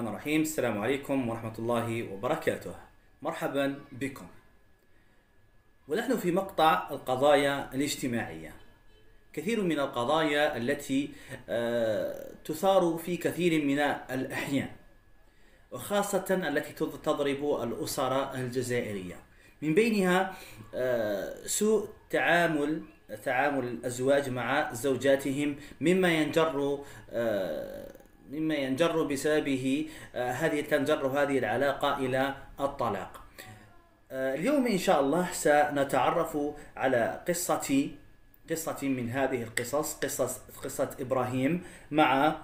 الرحمن الرحيم السلام عليكم ورحمة الله وبركاته مرحبا بكم ونحن في مقطع القضايا الاجتماعية كثير من القضايا التي آه، تثار في كثير من الأحيان وخاصة التي تضرب الأسر الجزائرية من بينها آه، سوء تعامل تعامل الأزواج مع زوجاتهم مما ينجر آه، مما ينجر بسببه آه، هذه تنجر هذه العلاقة إلى الطلاق آه، اليوم إن شاء الله سنتعرف على قصة قصة من هذه القصص قصة قصة إبراهيم مع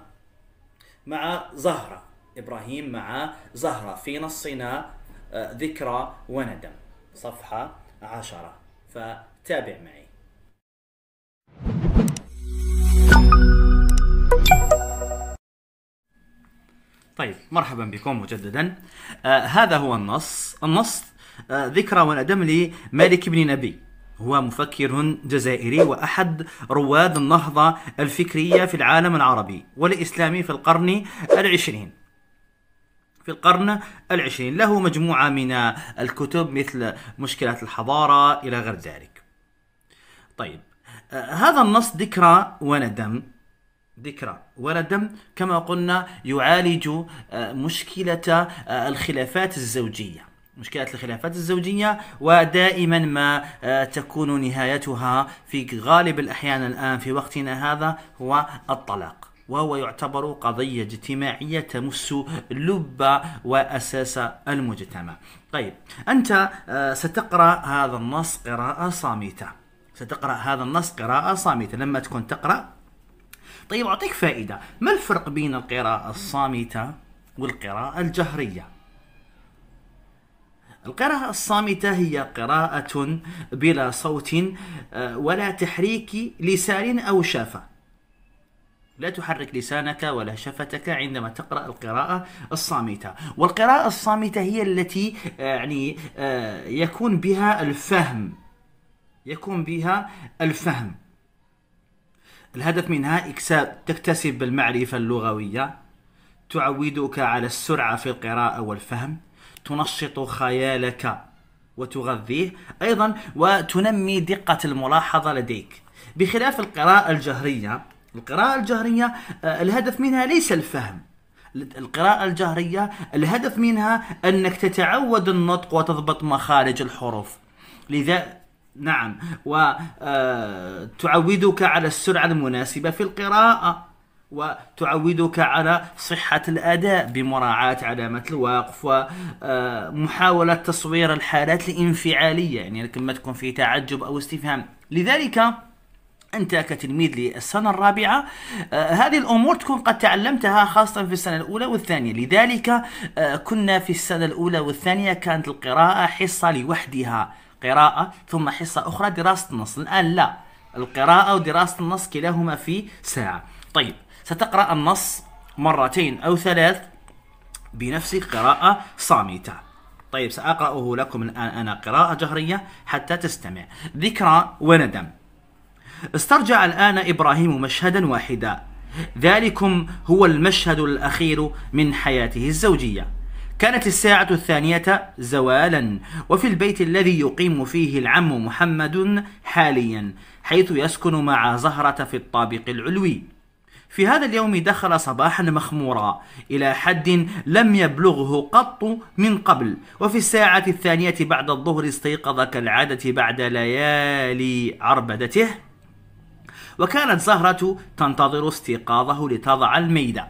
مع زهرة إبراهيم مع زهرة في نصنا آه، ذكرى وندم صفحة عشرة فتابع معي طيب مرحبا بكم مجددا آه هذا هو النص النص آه ذكرى وندم لمالك بن نبي هو مفكر جزائري وأحد رواد النهضة الفكرية في العالم العربي والإسلامي في القرن العشرين في القرن العشرين له مجموعة من الكتب مثل مشكلات الحضارة إلى غير ذلك طيب آه هذا النص ذكرى وندم ذكرى ولا دم كما قلنا يعالج آه، مشكلة آه، الخلافات الزوجية مشكلة الخلافات الزوجية ودائما ما آه، تكون نهايتها في غالب الأحيان الآن في وقتنا هذا هو الطلاق وهو يعتبر قضية اجتماعية تمس لب وأساس المجتمع طيب أنت ستقرأ هذا النص قراءة صامتة ستقرأ هذا النص قراءة صامتة لما تكون تقرأ طيب أعطيك فائدة ما الفرق بين القراءة الصامتة والقراءة الجهرية القراءة الصامتة هي قراءة بلا صوت آه، ولا تحريك لسان أو شفة لا تحرك لسانك ولا شفتك عندما تقرأ القراءة الصامتة والقراءة الصامتة هي التي آه، يعني آه، يكون بها الفهم يكون بها الفهم الهدف منها إكساب تكتسب المعرفة اللغوية تعودك على السرعة في القراءة والفهم تنشط خيالك وتغذيه أيضا وتنمي دقة الملاحظة لديك بخلاف القراءة الجهرية القراءة الجهرية آه، الهدف منها ليس الفهم القراءة الجهرية الهدف منها أنك تتعود النطق وتضبط مخارج الحروف لذا نعم وتعودك آه، على السرعة المناسبة في القراءة وتعودك على صحة الأداء بمراعاة علامة الوقف ومحاولة آه، تصوير الحالات الانفعالية يعني لما تكون في تعجب أو استفهام لذلك انت كتلميذ للسنه الرابعه آه، هذه الامور تكون قد تعلمتها خاصه في السنه الاولى والثانيه لذلك كنا في السنه الاولى والثانيه كانت القراءه حصه لوحدها قراءة ثم حصة أخرى دراسة النص الآن لا القراءة ودراسة النص كلاهما في ساعة طيب ستقرأ النص مرتين أو ثلاث بنفس قراءة صامتة طيب سأقرأه لكم الآن أنا قراءة جهرية حتى تستمع ذكرى وندم استرجع الآن إبراهيم مشهدا واحدا ذلكم هو المشهد الأخير من حياته الزوجية كانت الساعة الثانية زوالا وفي البيت الذي يقيم فيه العم محمد حاليا حيث يسكن مع زهرة في الطابق العلوي في هذا اليوم دخل صباحا مخمورا إلى حد لم يبلغه قط من قبل وفي الساعة الثانية بعد الظهر استيقظ كالعادة بعد ليالي عربدته وكانت زهرة تنتظر استيقاظه لتضع الميدة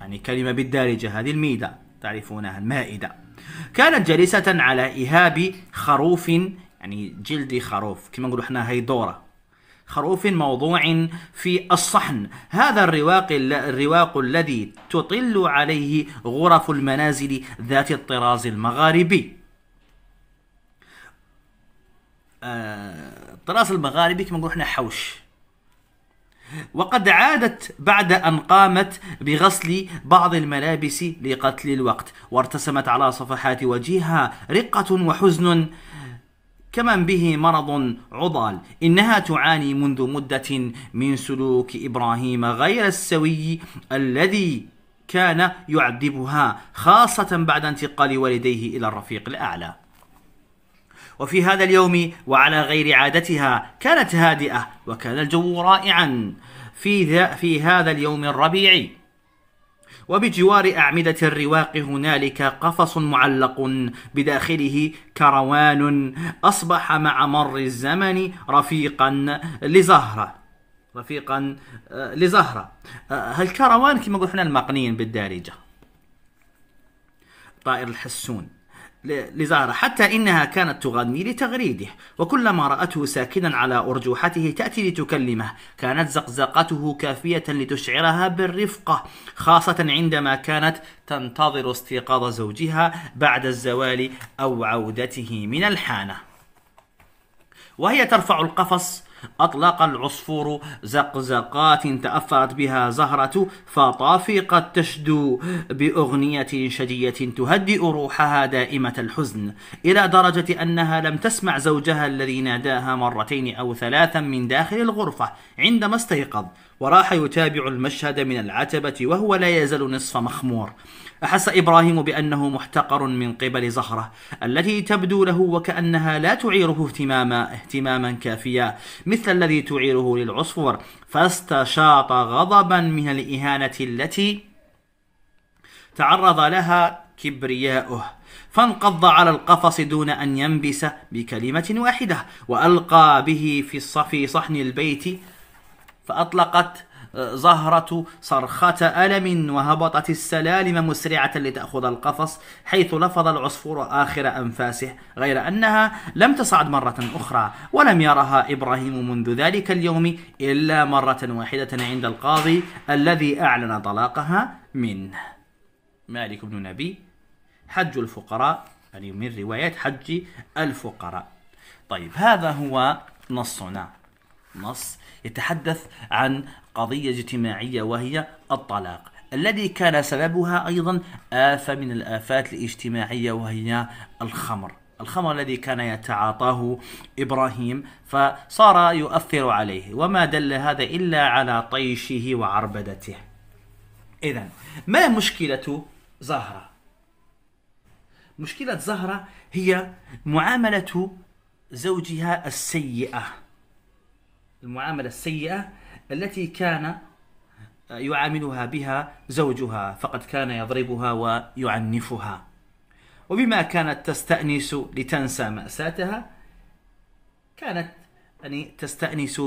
يعني كلمة بالدارجة هذه الميدة تعرفونها المائدة كانت جالسة على إهاب خروف يعني جلد خروف كما نقولوا احنا هيدورة خروف موضوع في الصحن هذا الرواق الرواق الذي تطل عليه غرف المنازل ذات الطراز المغاربي الطراز آه، المغاربي كما نقولوا احنا حوش وقد عادت بعد أن قامت بغسل بعض الملابس لقتل الوقت وارتسمت على صفحات وجهها رقة وحزن كمن به مرض عضال إنها تعاني منذ مدة من سلوك إبراهيم غير السوي الذي كان يعذبها خاصة بعد انتقال والديه إلى الرفيق الأعلى وفي هذا اليوم وعلى غير عادتها كانت هادئة وكان الجو رائعا في, ذا في هذا اليوم الربيعي وبجوار أعمدة الرواق هنالك قفص معلق بداخله كروان أصبح مع مر الزمن رفيقا لزهرة رفيقا آه، لزهرة هالكروان آه، كما قلنا المقنين بالدارجة طائر الحسون لزارة حتى إنها كانت تغني لتغريده وكلما رأته ساكنا على أرجوحته تأتي لتكلمه كانت زقزقته كافية لتشعرها بالرفقة خاصة عندما كانت تنتظر استيقاظ زوجها بعد الزوال أو عودته من الحانة وهي ترفع القفص أطلق العصفور زقزقات تأثرت بها زهرة فطافي قد تشدو بأغنية شجية تهدئ روحها دائمة الحزن إلى درجة أنها لم تسمع زوجها الذي ناداها مرتين أو ثلاثا من داخل الغرفة عندما استيقظ وراح يتابع المشهد من العتبة وهو لا يزال نصف مخمور أحس إبراهيم بأنه محتقر من قبل زهرة التي تبدو له وكأنها لا تعيره اهتماما, اهتماما كافيا مثل الذي تعيره للعصفور فاستشاط غضبا من الإهانة التي تعرض لها كبرياؤه فانقض على القفص دون أن ينبس بكلمة واحدة وألقى به في صحن البيت فأطلقت آه، زهرة صرخة ألم وهبطت السلالم مسرعة لتأخذ القفص حيث لفظ العصفور آخر أنفاسه غير أنها لم تصعد مرة أخرى ولم يرها إبراهيم منذ ذلك اليوم إلا مرة واحدة عند القاضي الذي أعلن طلاقها منه مالك بن نبي حج الفقراء يعني من رواية حج الفقراء طيب هذا هو نصنا نص يتحدث عن قضية اجتماعية وهي الطلاق الذي كان سببها أيضا آفة من الآفات الاجتماعية وهي الخمر الخمر الذي كان يتعاطاه ابراهيم فصار يؤثر عليه وما دل هذا الا على طيشه وعربدته. اذا ما مشكله زهره؟ مشكله زهره هي معامله زوجها السيئه المعاملة السيئة التي كان يعاملها بها زوجها فقد كان يضربها ويعنفها وبما كانت تستأنس لتنسى مأساتها كانت يعني تستأنس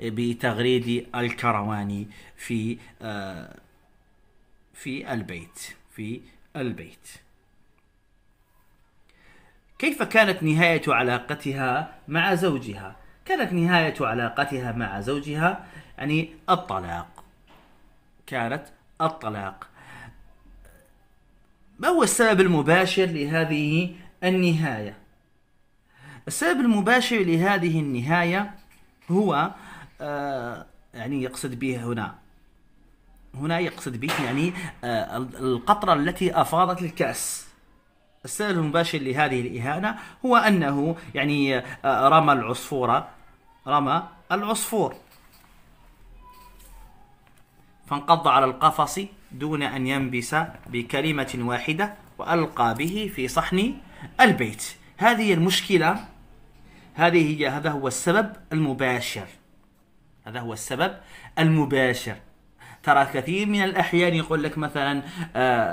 بتغريد الكرواني في آه، في البيت في البيت كيف كانت نهاية علاقتها مع زوجها كانت نهاية علاقتها مع زوجها يعني الطلاق كانت الطلاق ما هو السبب المباشر لهذه النهاية؟ السبب المباشر لهذه النهاية هو آه يعني يقصد به هنا هنا يقصد به يعني آه القطرة التي أفاضت الكأس السبب المباشر لهذه الإهانة هو أنه يعني آه، رمى العصفورة رمى العصفور فانقض على القفص دون أن ينبس بكلمة واحدة وألقى به في صحن البيت هذه المشكلة هذه هي هذا هو السبب المباشر هذا هو السبب المباشر ترى كثير من الاحيان يقول لك مثلا آه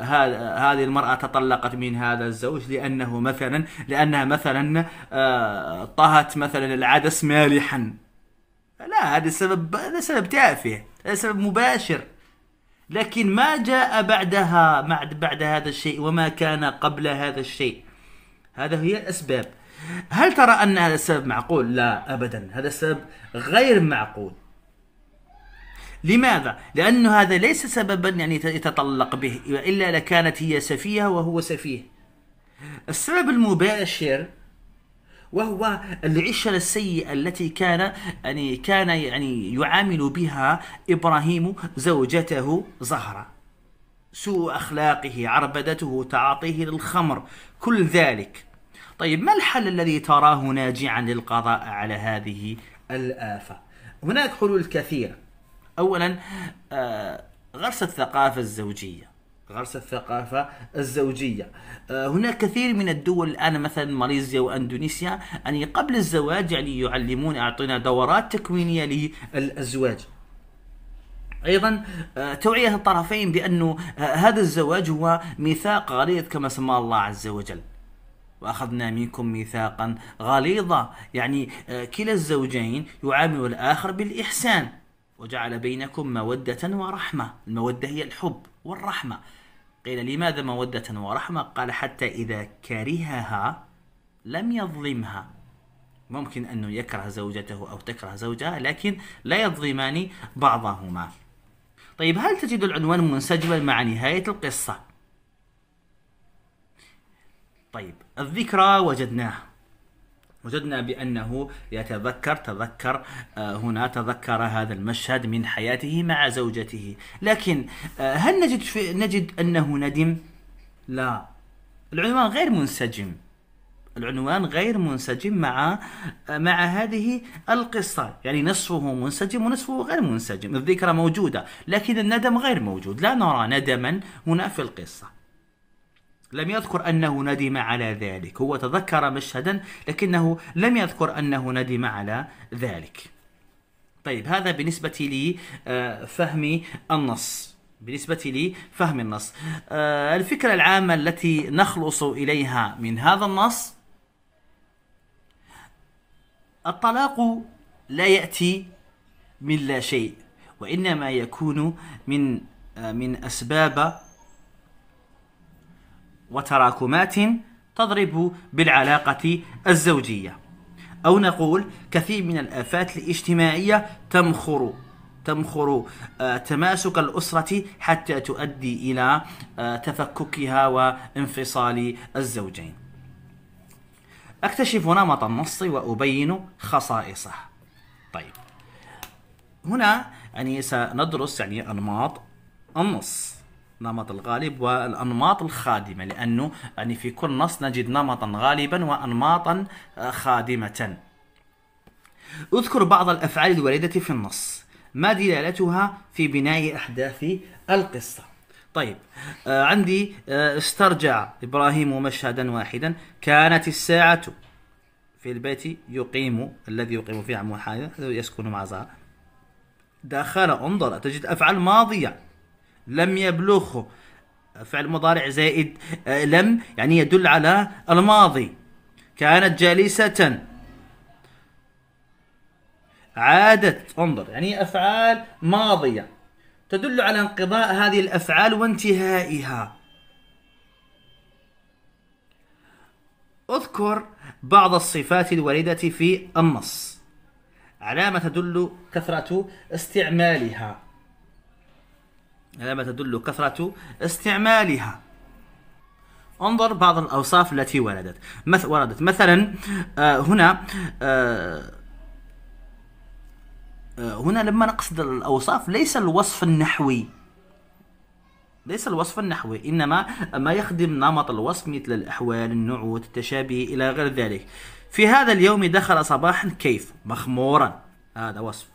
هذه المراه تطلقت من هذا الزوج لانه مثلا لانها مثلا آه طهت مثلا العدس مالحا لا هذا سبب هذا سبب تافه هذا سبب مباشر لكن ما جاء بعدها بعد بعد هذا الشيء وما كان قبل هذا الشيء هذا هي الاسباب هل ترى ان هذا السبب معقول لا ابدا هذا السبب غير معقول لماذا؟ لأن هذا ليس سببا يعني يتطلق به إلا لكانت هي سفيهة وهو سفيه السبب المباشر وهو العشرة السيئة التي كان يعني كان يعني يعامل بها إبراهيم زوجته زهرة سوء أخلاقه عربدته تعاطيه للخمر كل ذلك طيب ما الحل الذي تراه ناجعا للقضاء على هذه الآفة هناك حلول كثيرة اولا آه، غرس الثقافه الزوجيه غرس الثقافة الزوجية آه، هناك كثير من الدول الآن مثلا ماليزيا وأندونيسيا يعني قبل الزواج يعني يعلمون أعطينا دورات تكوينية للأزواج ايضا آه، توعيه الطرفين بانه هذا الزواج هو ميثاق غليظ كما سماه الله عز وجل واخذنا منكم ميثاقا غليظا يعني كلا الزوجين يعامل الاخر بالاحسان وجعل بينكم مودة ورحمة المودة هي الحب والرحمة قيل لماذا مودة ورحمة قال حتى إذا كرهها لم يظلمها ممكن أنه يكره زوجته أو تكره زوجها لكن لا يظلمان بعضهما طيب هل تجد العنوان منسجما مع نهاية القصة؟ طيب الذكرى وجدناه وجدنا بأنه يتذكر تذكر آه، هنا تذكر هذا المشهد من حياته مع زوجته لكن آه، هل نجد, في نجد أنه ندم؟ لا العنوان غير منسجم العنوان غير منسجم مع آه، مع هذه القصة يعني نصفه منسجم ونصفه غير منسجم الذكرى موجودة لكن الندم غير موجود لا نرى ندما هنا في القصة لم يذكر أنه ندم على ذلك هو تذكر مشهدا لكنه لم يذكر أنه ندم على ذلك طيب هذا بالنسبة لي آه، فهم النص بالنسبة لي فهم النص آه، الفكرة العامة التي نخلص إليها من هذا النص الطلاق لا يأتي من لا شيء وإنما يكون من آه، من أسباب وتراكمات تضرب بالعلاقة الزوجية أو نقول كثير من الآفات الاجتماعية تمخر تمخر آه، تماسك الأسرة حتى تؤدي إلى آه، تفككها وانفصال الزوجين أكتشف نمط النص وأبين خصائصه طيب هنا يعني سندرس يعني أنماط النص نمط الغالب والأنماط الخادمة لأنه يعني في كل نص نجد نمطا غالبا وأنماطا آه، خادمة اذكر بعض الأفعال الواردة في النص ما دلالتها في بناء أحداث القصة طيب آه عندي آه استرجع إبراهيم مشهدا واحدا كانت الساعة في البيت يقيم الذي يقيم فيه عمو حاجة يسكن مع زهر دخل انظر تجد أفعال ماضية لم يبلغه فعل مضارع زائد آه، لم يعني يدل على الماضي كانت جالسة عادت انظر يعني أفعال ماضية تدل على انقضاء هذه الأفعال وانتهائها اذكر بعض الصفات الواردة في النص علامة تدل كثرة استعمالها على ما تدل كثرة استعمالها انظر بعض الأوصاف التي وردت مث وردت مثلا آه هنا آه،, آه هنا لما نقصد الأوصاف ليس الوصف النحوي ليس الوصف النحوي إنما ما يخدم نمط الوصف مثل الأحوال النعوت التشابه إلى غير ذلك في هذا اليوم دخل صباحا كيف مخمورا هذا وصف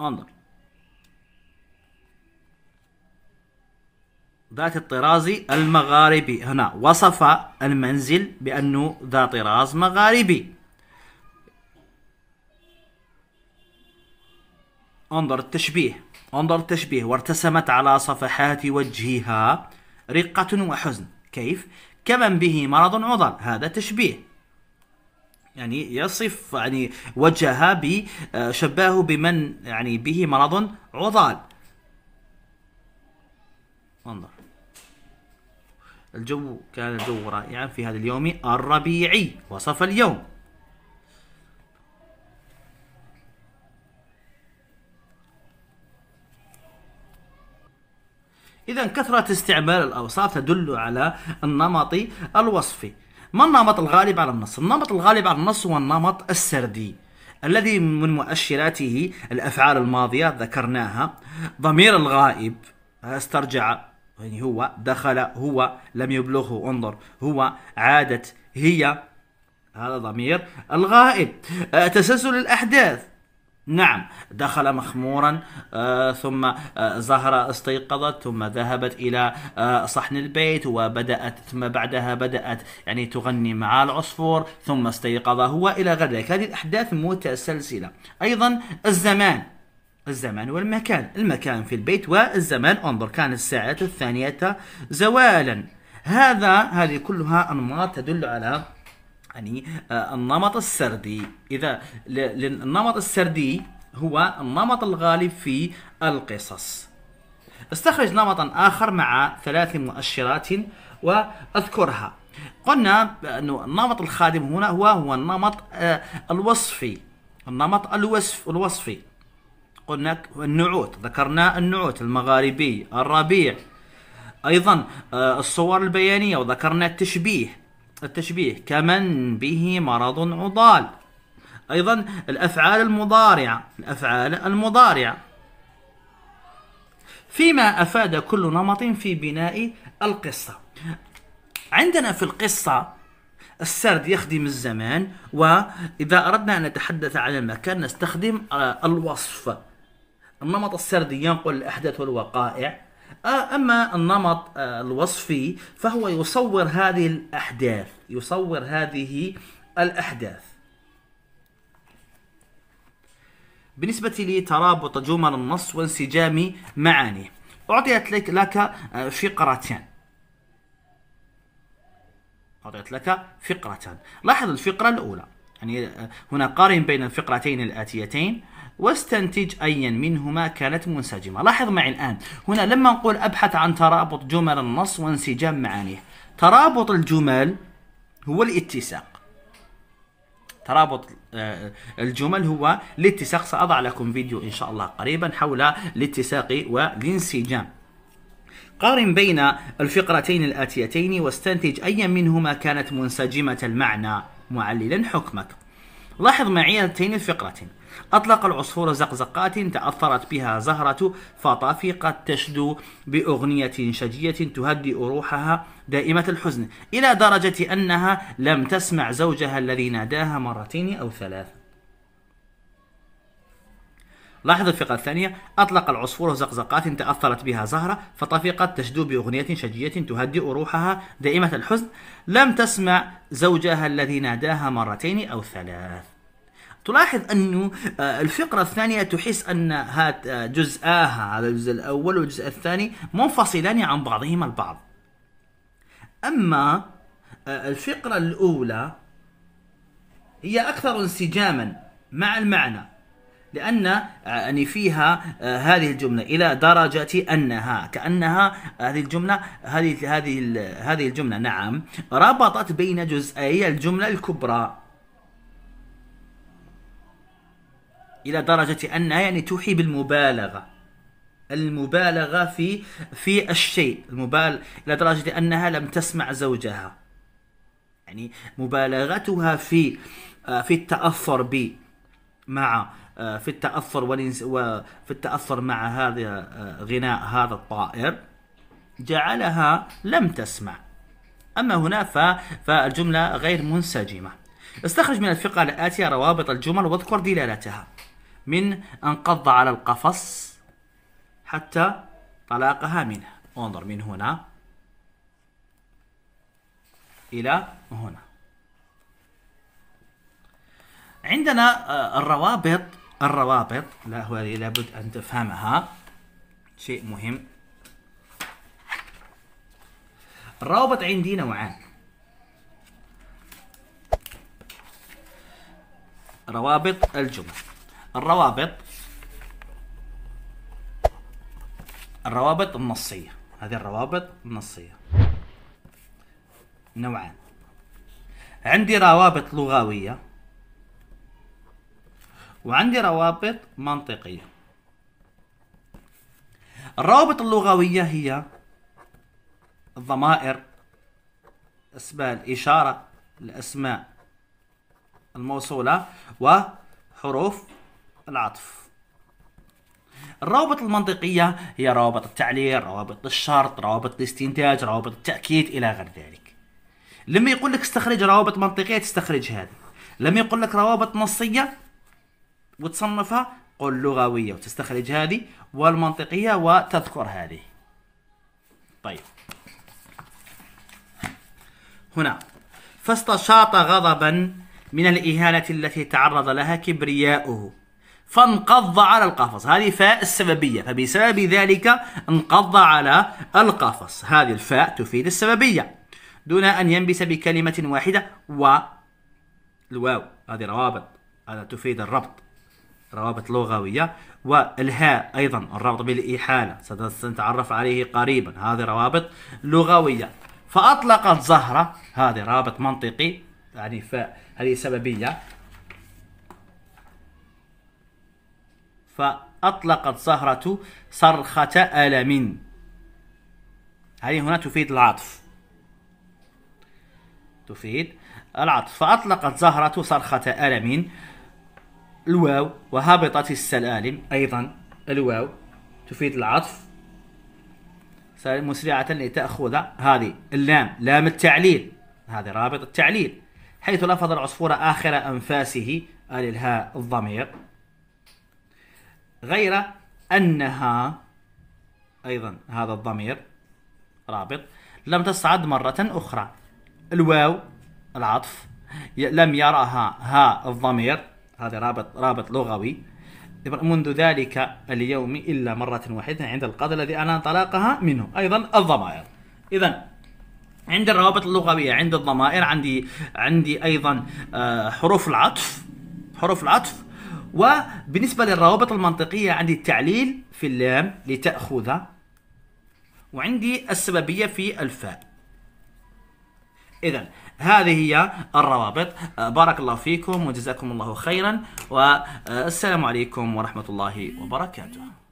انظر ذات الطراز المغاربي هنا وصف المنزل بأنه ذا طراز مغاربي انظر التشبيه انظر التشبيه وارتسمت على صفحات وجهها رقة وحزن كيف؟ كمن به مرض عضل هذا تشبيه يعني يصف يعني وجهها آه، شباهه بمن يعني به مرض عضال انظر الجو كان الجو رائعا في هذا اليوم الربيعي وصف اليوم إذا كثرة استعمال الأوصاف تدل على النمط الوصفي ما النمط الغالب على النص النمط الغالب على النص هو النمط السردي الذي من مؤشراته الافعال الماضيه ذكرناها ضمير الغائب استرجع يعني هو دخل هو لم يبلغه انظر هو عادت هي هذا ضمير الغائب آه، تسلسل الاحداث نعم دخل مخمورا آه ثم آه زهرة استيقظت ثم ذهبت إلى آه صحن البيت وبدأت ثم بعدها بدأت يعني تغني مع العصفور ثم استيقظ هو إلى غير ذلك هذه الأحداث متسلسلة أيضا الزمان الزمان والمكان المكان في البيت والزمان انظر كان الساعة الثانية زوالا هذا هذه كلها أنماط تدل على يعني آه، النمط السردي إذا النمط السردي هو النمط الغالب في القصص استخرج نمطا آخر مع ثلاث مؤشرات وأذكرها قلنا أن النمط الخادم هنا هو هو النمط آه، الوصفي النمط الوصف الوصفي قلنا النعوت ذكرنا النعوت المغاربي الربيع أيضا آه، الصور البيانية وذكرنا التشبيه التشبيه كمن به مرض عضال أيضا الأفعال المضارعة الأفعال المضارعة فيما أفاد كل نمط في بناء القصة عندنا في القصة السرد يخدم الزمان وإذا أردنا أن نتحدث عن المكان نستخدم آه، الوصف النمط السردي ينقل الأحداث والوقائع آه، أما النمط آه، الوصفي فهو يصور هذه الأحداث يصور هذه الأحداث بالنسبة لترابط جمل النص وانسجام معانيه أعطيت لك, لك آه، فقرتان أعطيت لك فقرتان لاحظ الفقرة الأولى يعني هنا قارن بين الفقرتين الآتيتين واستنتج أيا منهما كانت منسجمة لاحظ معي الآن هنا لما نقول أبحث عن ترابط جمل النص وانسجام معانيه ترابط الجمل هو الاتساق ترابط آه، الجمل هو الاتساق سأضع لكم فيديو إن شاء الله قريبا حول الاتساق والانسجام قارن بين الفقرتين الآتيتين واستنتج أي منهما كانت منسجمة المعنى معللا حكمك لاحظ معي هاتين الفقرتين أطلق العصفور زقزقات تأثرت بها زهرة فطافي قد تشدو بأغنية شجية تهدئ روحها دائمة الحزن إلى درجة أنها لم تسمع زوجها الذي ناداها مرتين أو ثلاث لاحظ الفقرة الثانية أطلق العصفور زقزقات تأثرت بها زهرة فطفقت تشدو بأغنية شجية تهدئ روحها دائمة الحزن لم تسمع زوجها الذي ناداها مرتين أو ثلاث تلاحظ أنه آه، الفقرة الثانية تحس أن هات آه، جزآها على الجزء الأول والجزء الثاني منفصلان عن بعضهما البعض أما آه، الفقرة الأولى هي أكثر انسجاما مع المعنى لأن آه، يعني فيها آه، هذه الجملة إلى درجة أنها كأنها هذه الجملة هذه هذه هذه الجملة نعم ربطت بين جزئي الجملة الكبرى إلى درجة أنها يعني توحي بالمبالغة المبالغة في في الشيء المبال إلى درجة أنها لم تسمع زوجها يعني مبالغتها في آه، في التأثر ب مع آه، في التاثر وفي التاثر مع هذا آه، غناء هذا الطائر جعلها لم تسمع اما هنا فالجمله غير منسجمه استخرج من الفقرة الآتية روابط الجمل واذكر دلالتها من انقض على القفص حتى طلاقها منه انظر من هنا إلى هنا عندنا آه، الروابط الروابط لا هو لابد أن تفهمها شيء مهم الروابط عندي نوعان روابط الجمل الروابط الروابط النصية هذه الروابط النصية نوعان عندي روابط لغوية وعندي روابط منطقية الروابط اللغوية هي الضمائر اسماء الإشارة الأسماء الموصولة وحروف العطف الروابط المنطقية هي روابط التعليل روابط الشرط روابط الاستنتاج روابط التأكيد إلى غير ذلك لما يقول لك استخرج روابط منطقية تستخرج هذه لما يقول لك روابط نصية وتصنفها قل لغوية وتستخرج هذه والمنطقية وتذكر هذه طيب هنا فاستشاط غضبا من الإهانة التي تعرض لها كبرياؤه فانقض على القفص هذه فاء السببية فبسبب ذلك انقض على القفص هذه الفاء تفيد السببية دون أن ينبس بكلمة واحدة و الواو هذه روابط هذا تفيد الربط روابط لغوية والهاء أيضا الرابط بالإحالة سنتعرف عليه قريبا هذه روابط لغوية فأطلقت زهرة هذه رابط منطقي يعني فهذه سببية فأطلقت زهرة صرخة ألم هذه هنا تفيد العطف تفيد العطف فأطلقت زهرة صرخة ألم الواو وهابطة السلالم أيضا الواو تفيد العطف مسرعة لتأخذ هذه اللام لام التعليل هذه رابط التعليل حيث لفظ العصفور آخر أنفاسه آل الهاء الضمير غير أنها أيضا هذا الضمير رابط لم تصعد مرة أخرى الواو العطف لم يرها ها الضمير هذا رابط رابط لغوي منذ ذلك اليوم إلا مرة واحدة عند القاضي الذي انا طلاقها منه أيضا الضمائر إذا عند الروابط اللغوية عند الضمائر عندي عندي أيضا آه، حروف العطف حروف العطف وبالنسبة للروابط المنطقية عندي التعليل في اللام لتأخذ وعندي السببية في الفاء إذا هذه هي الروابط أه، بارك الله فيكم وجزاكم الله خيرا والسلام عليكم ورحمة الله وبركاته